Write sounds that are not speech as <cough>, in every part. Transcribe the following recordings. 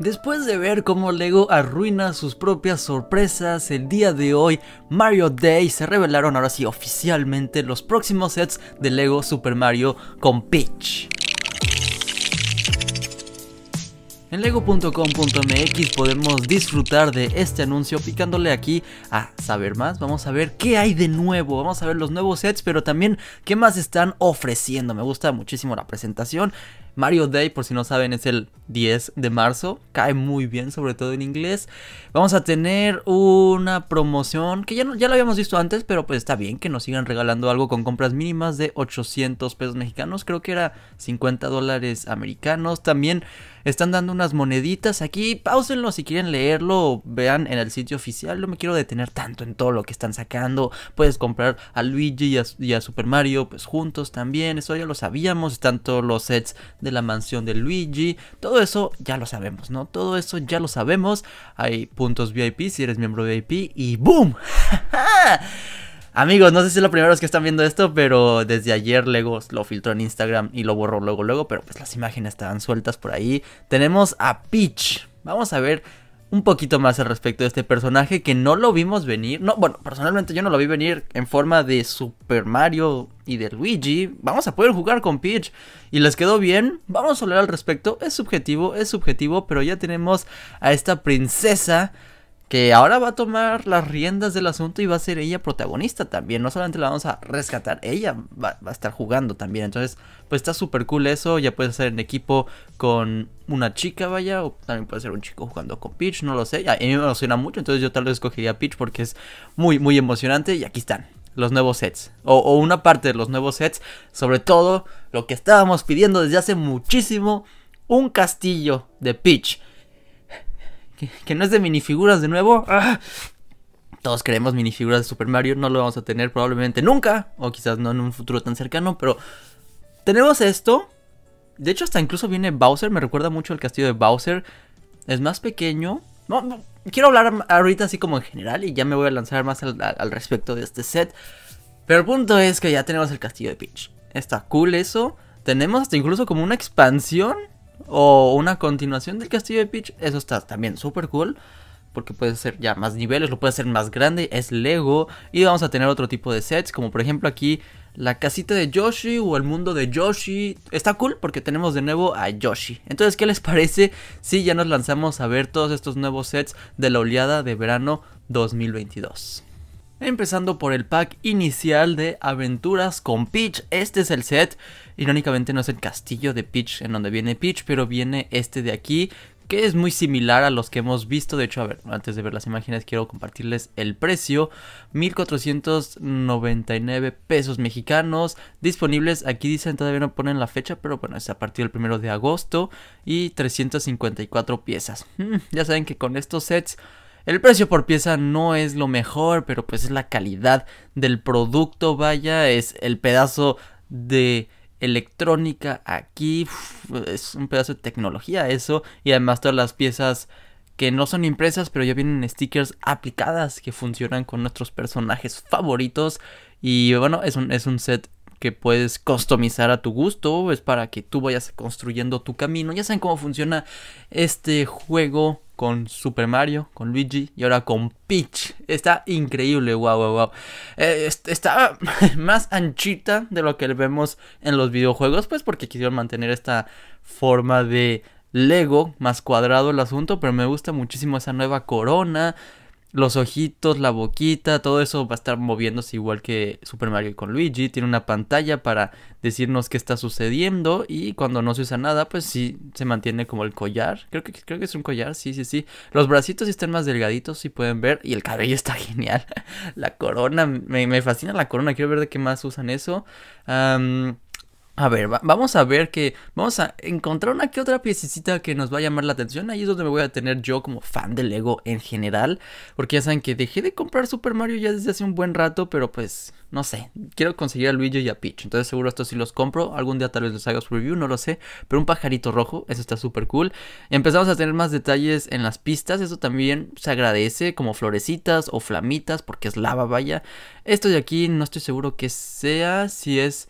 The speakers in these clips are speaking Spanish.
Después de ver cómo Lego arruina sus propias sorpresas, el día de hoy, Mario Day se revelaron ahora sí oficialmente los próximos sets de Lego Super Mario con Peach. En lego.com.mx podemos disfrutar de este anuncio picándole aquí a saber más. Vamos a ver qué hay de nuevo. Vamos a ver los nuevos sets, pero también qué más están ofreciendo. Me gusta muchísimo la presentación. Mario Day, por si no saben, es el 10 de marzo. Cae muy bien, sobre todo en inglés. Vamos a tener una promoción que ya, no, ya la habíamos visto antes, pero pues está bien que nos sigan regalando algo con compras mínimas de 800 pesos mexicanos. Creo que era 50 dólares americanos. También están dando unas moneditas aquí. Pausenlo si quieren leerlo. Vean en el sitio oficial. No me quiero detener tanto en todo lo que están sacando. Puedes comprar a Luigi y a, y a Super Mario pues juntos también. Eso ya lo sabíamos. Están todos los sets de la mansión de Luigi, todo eso ya lo sabemos, ¿no? Todo eso ya lo sabemos, hay puntos VIP si eres miembro de VIP y ¡boom! <laughs> Amigos, no sé si es la primera que están viendo esto, pero desde ayer Legos lo filtró en Instagram y lo borró luego, luego, pero pues las imágenes estaban sueltas por ahí. Tenemos a Peach. Vamos a ver un poquito más al respecto de este personaje que no lo vimos venir. No, bueno, personalmente yo no lo vi venir en forma de Super Mario y de Luigi. Vamos a poder jugar con Peach. ¿Y les quedó bien? Vamos a hablar al respecto. Es subjetivo, es subjetivo, pero ya tenemos a esta princesa que ahora va a tomar las riendas del asunto y va a ser ella protagonista también. No solamente la vamos a rescatar, ella va, a estar jugando también. Entonces, pues está súper cool eso. Ya puede ser en equipo con una chica, vaya, o también puede ser un chico jugando con Peach, no lo sé. A mí me emociona mucho, entonces yo tal vez escogería Peach porque es muy, muy emocionante. Y aquí están. Los nuevos sets, o, o una parte de los nuevos sets, sobre todo lo que estábamos pidiendo desde hace muchísimo, un castillo de Peach que, no es de minifiguras de nuevo. Ah. Todos queremos minifiguras de Super Mario, no lo vamos a tener probablemente nunca, o quizás no en un futuro tan cercano, pero tenemos esto. De hecho, hasta incluso viene Bowser, me recuerda mucho al castillo de Bowser. Es más pequeño. No, quiero hablar ahorita así como en general y ya me voy a lanzar más al, al respecto de este set. Pero el punto es que ya tenemos el castillo de Peach. Está cool eso. Tenemos hasta incluso como una expansión o una continuación del Castillo de Peach, eso está también súper cool. Porque puede ser ya más niveles, lo puede ser más grande, es Lego. Y vamos a tener otro tipo de sets, como por ejemplo aquí la casita de Yoshi o el mundo de Yoshi. Está cool porque tenemos de nuevo a Yoshi. Entonces, ¿qué les parece si ya nos lanzamos a ver todos estos nuevos sets de la oleada de verano 2022? Empezando por el pack inicial de Aventuras con Peach, este es el set, irónicamente no es el castillo de Peach en donde viene Peach, pero viene este de aquí, que es muy similar a los que hemos visto. De hecho, a ver, antes de ver las imágenes quiero compartirles el precio. 1.499 pesos mexicanos disponibles. Aquí dicen, todavía no ponen la fecha, pero bueno, es a partir del 1 de agosto. Y 354 piezas. <laughs> ya saben que con estos sets el precio por pieza no es lo mejor, pero pues es la calidad del producto, vaya, es el pedazo de electrónica aquí, es un pedazo de tecnología eso, y además todas las piezas que no son impresas, pero ya vienen stickers aplicadas que funcionan con nuestros personajes favoritos. Y bueno, es un, es un set que puedes customizar a tu gusto, es para que tú vayas construyendo tu camino. Ya saben cómo funciona este juego con Super Mario, con Luigi y ahora con Peach. Está increíble, wow, wow, wow. está <laughs> más anchita de lo que vemos en los videojuegos, pues porque quisieron mantener esta forma de Lego, más cuadrado el asunto, pero me gusta muchísimo esa nueva corona los ojitos, la boquita, todo eso va a estar moviéndose igual que Super Mario con Luigi. Tiene una pantalla para decirnos qué está sucediendo y cuando no se usa nada, pues sí se mantiene como el collar. Creo que, creo que es un collar, sí, sí, sí. Los bracitos están más delgaditos, si pueden ver. Y el cabello está <laughs> genial. la corona, me, fascina la corona. Quiero ver de qué más usan eso. A ver, vamos a ver que vamos a encontrar una que otra piecita que nos va a llamar la atención. Ahí es donde me voy a tener yo como fan de Lego en general. Porque ya saben que dejé de comprar Super Mario ya desde hace un buen rato, pero pues no sé. Quiero conseguir a Luigi y a Peach. Entonces seguro estos sí los compro. Algún día tal vez los haga su review, no lo sé. Pero un pajarito rojo, eso está súper cool. Empezamos a tener más detalles en las pistas. Eso también se agradece como florecitas o flamitas porque es lava, vaya. Esto de aquí no estoy seguro que sea, si es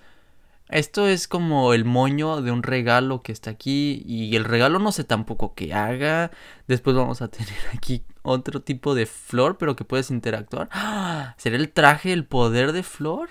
esto es como el moño de un regalo que está aquí y el regalo no sé tampoco qué haga. Después vamos a tener <laughs> aquí otro tipo de flor, pero que puedes interactuar. ¡Ah! ¿Será el traje el poder de flor?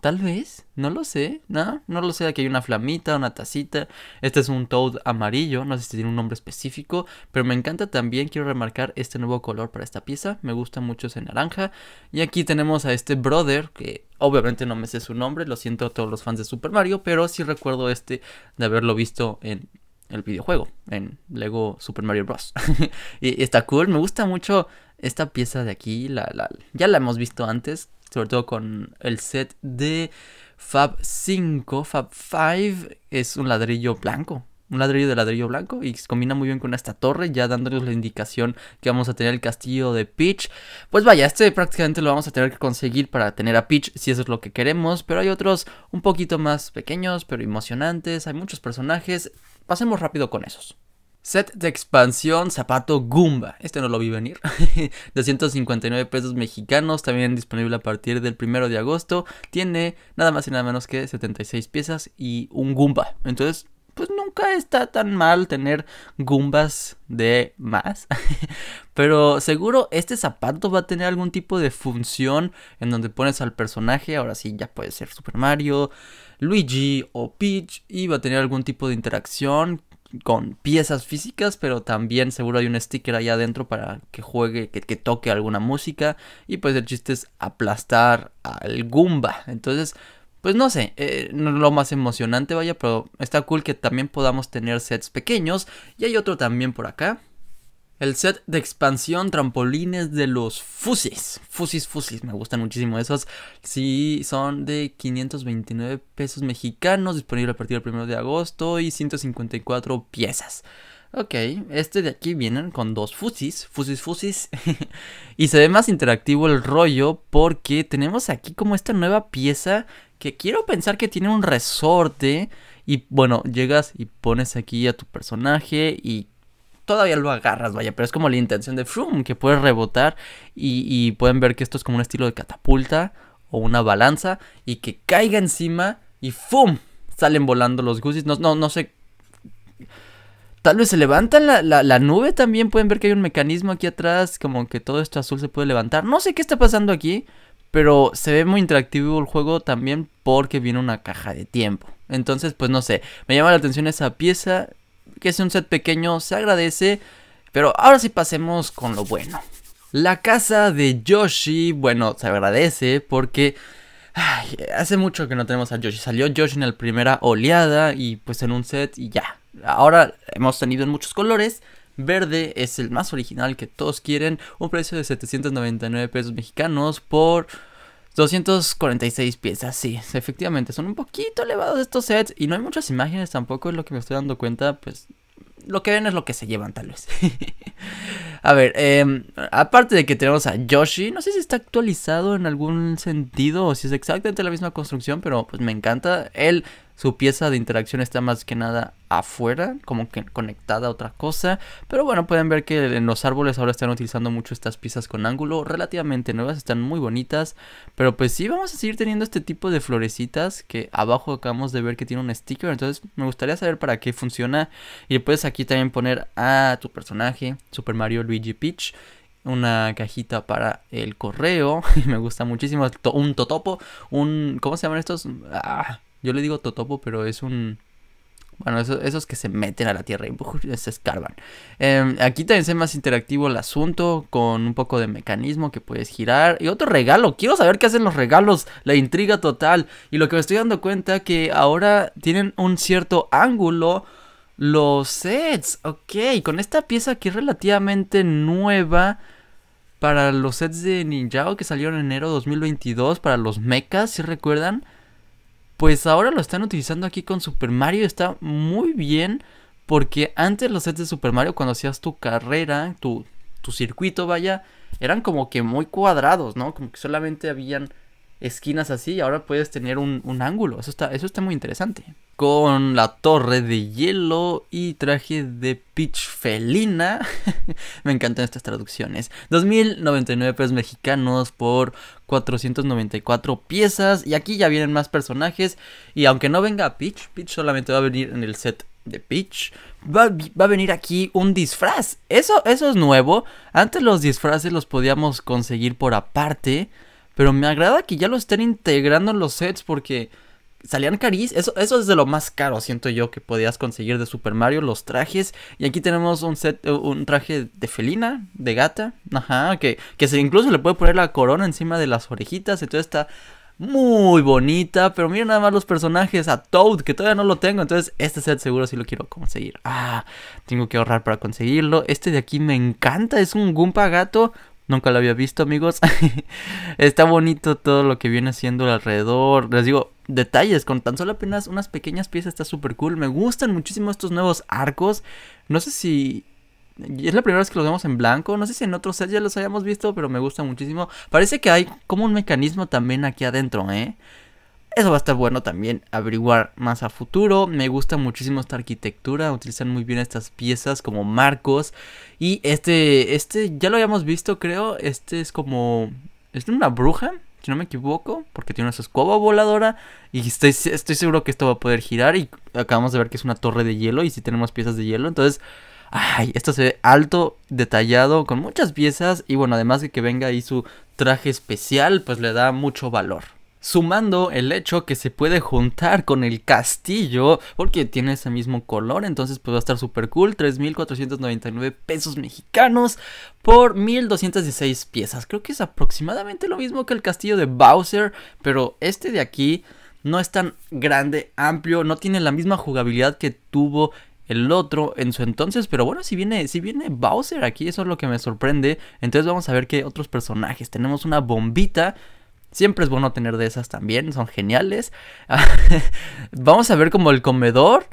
Tal vez, no lo sé, no, no lo sé. Aquí hay una flamita, una tacita. Este es un toad amarillo, no sé si tiene un nombre específico, pero me encanta también. Quiero remarcar este nuevo color para esta pieza, me gusta mucho ese naranja. Y aquí tenemos a este brother, que obviamente no me sé su nombre, lo siento a todos los fans de Super Mario, pero sí recuerdo este de haberlo visto en el videojuego, en Lego Super Mario Bros. <laughs> y está cool, me gusta mucho esta pieza de aquí, la, la, ya la hemos visto antes, sobre todo con el set de Fab 5, Fab 5 es un ladrillo blanco, un ladrillo de ladrillo blanco y combina muy bien con esta torre, ya dándonos la indicación que vamos a tener el castillo de Peach. Pues vaya, este prácticamente lo vamos a tener que conseguir para tener a Peach si eso es lo que queremos, pero hay otros un poquito más pequeños, pero emocionantes, hay muchos personajes, pasemos rápido con esos. Set de expansión Zapato Goomba. Este no lo vi venir. 259 <laughs> pesos mexicanos. También disponible a partir del 1 de agosto. Tiene nada más y nada menos que 76 piezas y un Goomba. Entonces, pues nunca está tan mal tener Goombas de más. <laughs> Pero seguro este zapato va a tener algún tipo de función en donde pones al personaje. Ahora sí, ya puede ser Super Mario, Luigi o Peach. Y va a tener algún tipo de interacción con piezas físicas, pero también seguro hay un sticker allá adentro para que juegue, que, toque alguna música. Y pues el chiste es aplastar al Goomba. Entonces, pues no sé, eh, no es lo más emocionante, vaya, pero está cool que también podamos tener sets pequeños. Y hay otro también por acá, el set de expansión trampolines de los Fusis. Fusis, Fusis, me gustan muchísimo esos. Sí, son de 529 pesos mexicanos, disponible a partir del 1 de agosto y 154 piezas. Ok, este de aquí vienen con dos fusis, fusis, fusis. <laughs> y se ve más interactivo el rollo porque tenemos aquí como esta nueva pieza que quiero pensar que tiene un resorte. Y bueno, llegas y pones aquí a tu personaje y todavía lo agarras, vaya, pero es como la intención de Froom, que puedes rebotar y, pueden ver que esto es como un estilo de catapulta o una balanza y que caiga encima y ¡fum! Salen volando los Guzis. No, no, no sé. Tal vez se levanta la, la, nube también. Pueden ver que hay un mecanismo aquí atrás. Como que todo esto azul se puede levantar. No sé qué está pasando aquí. Pero se ve muy interactivo el juego también porque viene una caja de tiempo. Entonces, pues no sé. Me llama la atención esa pieza que es un set pequeño, se agradece. Pero ahora sí pasemos con lo bueno. La casa de Yoshi, bueno, se agradece porque hace mucho que no tenemos a Yoshi. Salió Yoshi en la primera oleada y pues en un set y ya. Ahora hemos tenido en muchos colores. Verde es el más original que todos quieren. Un precio de 799 pesos mexicanos por 246 piezas, sí, efectivamente, son un poquito elevados estos sets y no hay muchas imágenes tampoco, es lo que me estoy dando cuenta, pues lo que ven es lo que se llevan tal vez. <laughs> a ver, em, aparte de que tenemos a Yoshi, no sé si está actualizado en algún sentido o si es exactamente la misma construcción, pero pues me encanta, él, su pieza de interacción está más que nada afuera, como que conectada a otra cosa. Pero bueno, pueden ver que en los árboles ahora están utilizando mucho estas piezas con ángulo, relativamente nuevas, están muy bonitas. Pero pues sí, vamos a seguir teniendo este tipo de florecitas que abajo acabamos de ver que tiene un sticker. Entonces me gustaría saber para qué funciona. Y puedes aquí también poner a tu personaje, Super Mario Luigi Peach una cajita para el correo. <laughs> me gusta muchísimo. Un totopo. Un. ¿Cómo se llaman estos? Ah, yo le digo totopo, pero es un. Bueno, esos, que se meten a la tierra y se escarban. Em, aquí también se más interactivo el asunto con un poco de mecanismo que puedes girar. Y otro regalo, quiero saber qué hacen los regalos, la intriga total. Y lo que me estoy dando cuenta que ahora tienen un cierto ángulo los sets. Ok, con esta pieza aquí relativamente nueva para los sets de Ninjao que salieron en enero de 2022 para los mechas, si recuerdan pues ahora lo están utilizando aquí con Super Mario. Está muy bien porque antes los sets de Super Mario, cuando hacías tu carrera, tu, tu circuito, vaya, eran como que muy cuadrados, ¿no? Como que solamente habían esquinas así y ahora puedes tener un, ángulo. Eso está, eso está muy interesante. Con la torre de hielo y traje de pitch felina. <laughs> Me encantan estas traducciones. 2.099 pesos mexicanos por 494 piezas. Y aquí ya vienen más personajes. Y aunque no venga Peach, Peach solamente va a venir en el set de Peach. Va, va, a venir aquí un disfraz. Eso, eso es nuevo. Antes los disfraces los podíamos conseguir por aparte. Pero me agrada que ya lo estén integrando en los sets porque salían carís. Eso, es de lo más caro, siento yo, que podías conseguir de Super Mario, los trajes. Y aquí tenemos un set, eh, un traje de felina, de gata. Ajá, que, que se, incluso le puede poner la corona encima de las orejitas. Entonces está muy bonita. Pero miren nada más los personajes, a Toad, que todavía no lo tengo. Entonces este set seguro sí lo quiero conseguir. Ah, tengo que ahorrar para conseguirlo. Este de aquí me encanta, es un Goomba gato. Nunca lo había visto, amigos. <laughs> Está bonito todo lo que viene siendo alrededor. Les digo, detalles con tan solo apenas unas pequeñas piezas está súper cool. Me gustan muchísimo estos nuevos arcos. No sé si es la primera vez que los vemos en blanco. No sé si en otros sets ya los hayamos visto, pero me gusta muchísimo. Parece que hay como un mecanismo también aquí adentro, ¿eh? Eso va a estar bueno también averiguar más a futuro. Me gusta muchísimo esta arquitectura, utilizan muy bien estas piezas como marcos. Y este, este ya lo habíamos visto creo, este es como... ¿Es una bruja? si no me equivoco, porque tiene una escoba voladora y estoy, estoy seguro que esto va a poder girar y acabamos de ver que es una torre de hielo y si tenemos piezas de hielo, entonces, ay, esto se ve alto, detallado, con muchas piezas y bueno, además de que venga ahí su traje especial, pues le da mucho valor sumando el hecho que se puede juntar con el castillo porque tiene ese mismo color, entonces pues va a estar super cool, 3.499 pesos mexicanos por 1.216 piezas, creo que es aproximadamente lo mismo que el castillo de Bowser, pero este de aquí no es tan grande, amplio, no tiene la misma jugabilidad que tuvo el otro en su entonces, pero bueno, si viene, si viene Bowser aquí, eso es lo que me sorprende, entonces vamos a ver qué otros personajes, tenemos una bombita Siempre es bueno tener de esas también, son geniales. <laughs> Vamos a ver como el comedor,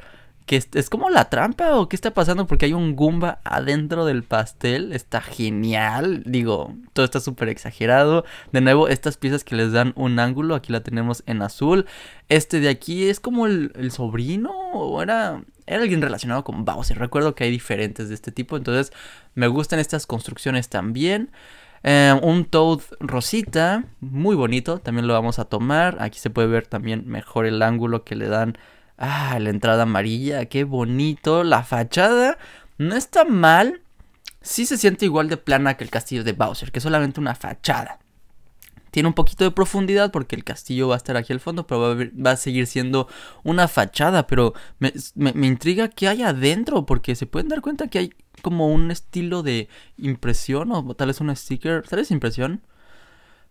que es, como la trampa o qué está pasando porque hay un Goomba adentro del pastel, está genial, digo, todo está súper exagerado. De nuevo, estas piezas que les dan un ángulo, aquí la tenemos en azul. Este de aquí es como el, sobrino o era era alguien relacionado con Bowser. Recuerdo que hay diferentes de este tipo, entonces me gustan estas construcciones también. Em, un Toad rosita, muy bonito, también lo vamos a tomar. Aquí se puede ver también mejor el ángulo que le dan a ah, la entrada amarilla. Qué bonito. La fachada no está mal. Sí se siente igual de plana que el castillo de Bowser, que es solamente una fachada. Tiene un poquito de profundidad porque el castillo va a estar aquí al fondo, pero va a, seguir siendo una fachada. Pero me, me intriga qué hay adentro, porque se pueden dar cuenta que hay como un estilo de impresión o tal vez un sticker, tal vez impresión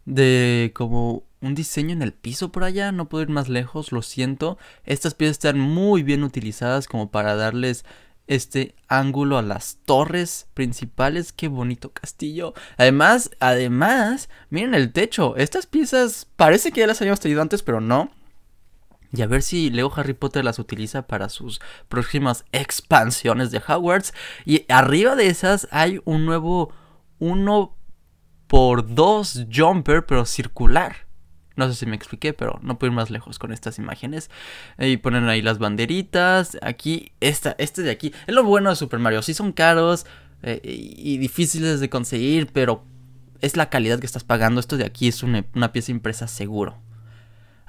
de como un diseño en el piso por allá, no puedo ir más lejos, lo siento. Estas piezas están muy bien utilizadas como para darles este ángulo a las torres principales, qué bonito castillo. Además, además, miren el techo, estas piezas parece que ya las habíamos tenido antes, pero no. Y a ver si Leo Harry Potter las utiliza para sus próximas expansiones de Hogwarts. Y arriba de esas hay un nuevo 1 por 2 jumper, pero circular. No sé si me expliqué, pero no puedo ir más lejos con estas imágenes. Y ponen ahí las banderitas. Aquí, esta, este de aquí. Es lo bueno de Super Mario. Sí son caros eh, y difíciles de conseguir, pero es la calidad que estás pagando. Esto de aquí es una pieza impresa seguro.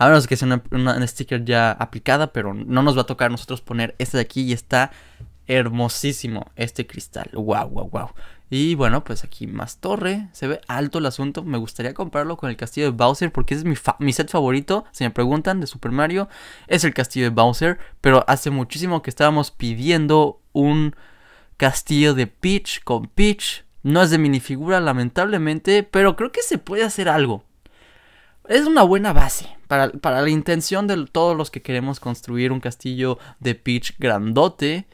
A menos que sea una, sticker ya aplicada, pero no nos va a tocar a nosotros poner este de aquí y está hermosísimo este cristal. Wow, wow, wow. Y bueno, pues aquí más torre. Se ve alto el asunto. Me gustaría comprarlo con el castillo de Bowser porque es mi, mi, set favorito. Si me preguntan de Super Mario, es el castillo de Bowser. Pero hace muchísimo que estábamos pidiendo un castillo de Peach con Peach. No es de minifigura, lamentablemente, pero creo que se puede hacer algo es una buena base para, la intención de todos los que queremos construir un castillo de Peach grandote.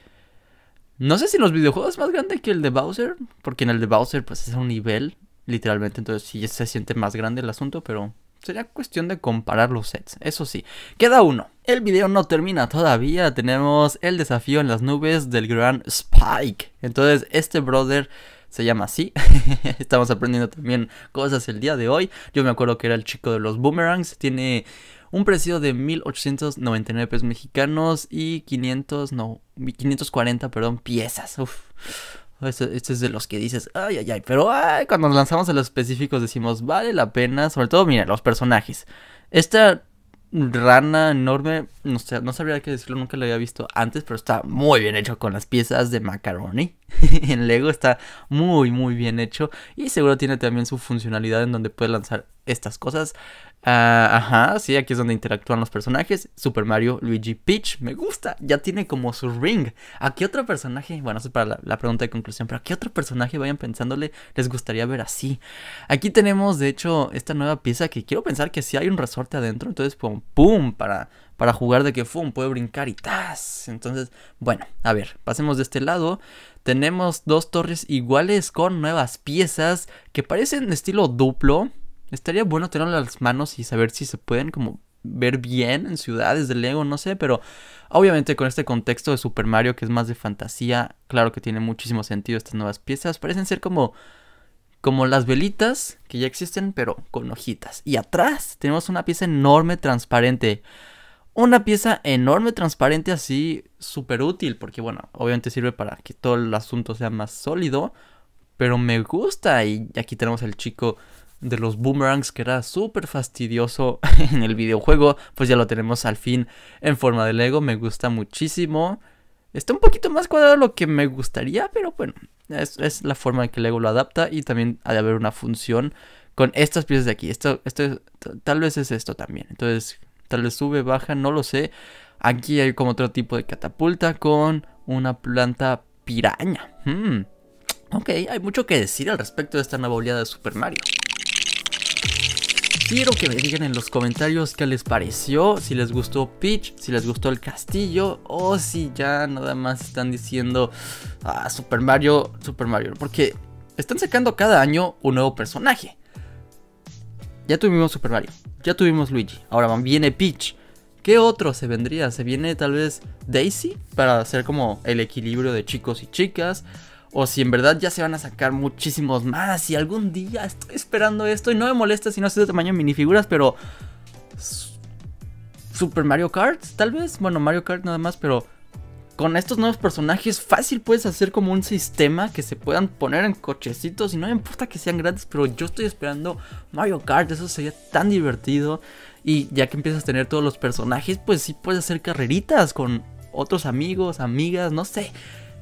No sé si los videojuegos es más grande que el de Bowser, porque en el de Bowser pues es un nivel, literalmente, entonces sí se siente más grande el asunto, pero sería cuestión de comparar los sets, eso sí. Queda uno. El video no termina todavía, tenemos el desafío en las nubes del Grand Spike. Entonces este brother se llama así. <laughs> Estamos aprendiendo también cosas el día de hoy. Yo me acuerdo que era el chico de los boomerangs. Tiene un precio de 1899 pesos mexicanos y 500, no, 540, perdón, piezas. Este, es de los que dices, ay, ay, ay. Pero cuando nos lanzamos a los específicos decimos, vale la pena. Sobre todo, mira, los personajes. Esta rana enorme, no, sabría qué decirlo, nunca lo había visto antes, pero está muy bien hecho con las piezas de macaroni. <laughs> en Lego está muy, muy bien hecho y seguro tiene también su funcionalidad en donde puede lanzar estas cosas. Ah, ajá, sí, aquí es donde interactúan los personajes. Super Mario, Luigi, Peach, me gusta. Ya tiene como su ring. ¿A qué otro personaje? Bueno, eso es para la, pregunta de conclusión, pero ¿a qué otro personaje vayan pensándole les gustaría ver así? Aquí tenemos, de hecho, esta nueva pieza que quiero pensar que si hay un resorte adentro, entonces pum, pum, para, para jugar de que pum, puede brincar y tas. Entonces, bueno, a ver, pasemos de este lado. Tenemos dos torres iguales con nuevas piezas que parecen estilo duplo Estaría bueno tener las manos y saber si se pueden como ver bien en ciudades de Lego, no sé, pero obviamente con este contexto de Super Mario que es más de fantasía, claro que tiene muchísimo sentido estas nuevas piezas, parecen ser como como las velitas que ya existen, pero con hojitas. Y atrás tenemos una pieza enorme transparente. Una pieza enorme transparente así súper útil, porque bueno, obviamente sirve para que todo el asunto sea más sólido, pero me gusta y aquí tenemos el chico de los boomerangs que era súper fastidioso <laughs> en el videojuego, pues ya lo tenemos al fin en forma de Lego, me gusta muchísimo. Está un poquito más cuadrado de lo que me gustaría, pero bueno, es, la forma en que Lego lo adapta y también ha de haber una función con estas piezas de aquí. Esto, esto tal vez es esto también. Entonces, tal vez sube, baja, no lo sé. Aquí hay como otro tipo de catapulta con una planta piraña. Hmm. Ok, hay mucho que decir al respecto de esta nueva oleada de Super Mario. Quiero que me digan en los comentarios qué les pareció, si les gustó Peach, si les gustó el castillo o si ya nada más están diciendo a ah, Super Mario, Super Mario, porque están sacando cada año un nuevo personaje. Ya tuvimos Super Mario, ya tuvimos Luigi, ahora viene Peach. ¿Qué otro se vendría? ¿Se viene tal vez Daisy para hacer como el equilibrio de chicos y chicas? o si en verdad ya se van a sacar muchísimos más. Y algún día estoy esperando esto y no me molesta si no es de tamaño minifiguras, pero. Super Mario Kart, tal vez. Bueno, Mario Kart nada más, pero con estos nuevos personajes fácil puedes hacer como un sistema que se puedan poner en cochecitos y no me importa que sean grandes, pero yo estoy esperando Mario Kart, eso sería tan divertido. Y ya que empiezas a tener todos los personajes, pues sí puedes hacer carreritas con otros amigos, amigas, no sé.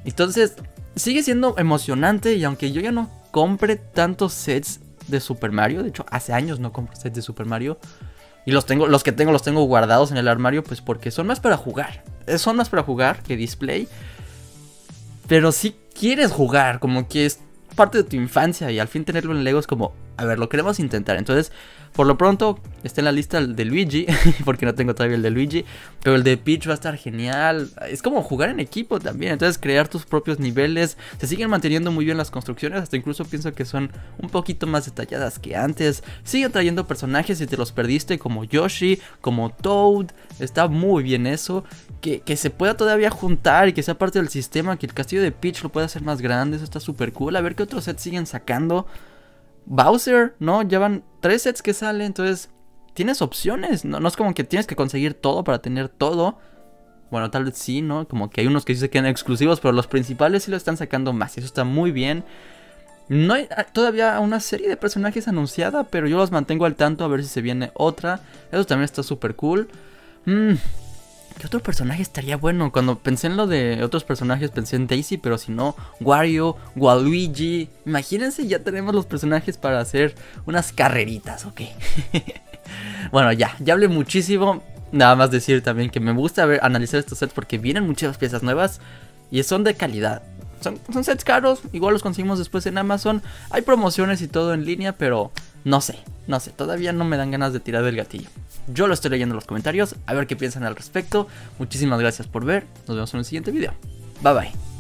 Entonces, sigue siendo emocionante y aunque yo ya no compre tantos sets de Super Mario, de hecho hace años no compro sets de Super Mario y los tengo los que tengo los tengo guardados en el armario pues porque son más para jugar. Eh, son más para jugar que display. Pero si quieres jugar, como que es parte de tu infancia y al fin tenerlo en Lego es como, a ver, lo queremos intentar. Entonces, por lo pronto, está en la lista el de Luigi, <laughs> porque no tengo todavía el de Luigi, pero el de Peach va a estar genial. Es como jugar en equipo también, entonces crear tus propios niveles. Se siguen manteniendo muy bien las construcciones, hasta incluso pienso que son un poquito más detalladas que antes. Siguen trayendo personajes si te los perdiste, como Yoshi, como Toad. Está muy bien eso. Que, que se pueda todavía juntar y que sea parte del sistema, que el castillo de Peach lo pueda hacer más grande, eso está súper cool. A ver qué otros sets siguen sacando. Bowser, ¿no? Llevan tres sets que salen, entonces tienes opciones. No, no es como que tienes que conseguir todo para tener todo. Bueno, tal vez sí, ¿no? Como que hay unos que sí se quedan exclusivos, pero los principales sí lo están sacando más. Y eso está muy bien. No hay ah, todavía una serie de personajes anunciada, pero yo los mantengo al tanto a ver si se viene otra. Eso también está súper cool. Mmm, ¿Qué otro personaje estaría bueno? Cuando pensé en lo de otros personajes, pensé en Daisy, pero si no, Wario, Waluigi. Imagínense, ya tenemos los personajes para hacer unas carreritas, ¿ok? <laughs> bueno, ya, ya hablé muchísimo. Nada más decir también que me gusta ver, analizar estos sets porque vienen muchas piezas nuevas y son de calidad son, sets caros, igual los conseguimos después en Amazon. Hay promociones y todo en línea, pero no sé, no sé, todavía no me dan ganas de tirar del gatillo. Yo lo estoy leyendo en los comentarios, a ver qué piensan al respecto. Muchísimas gracias por ver, nos vemos en el siguiente video. Bye bye.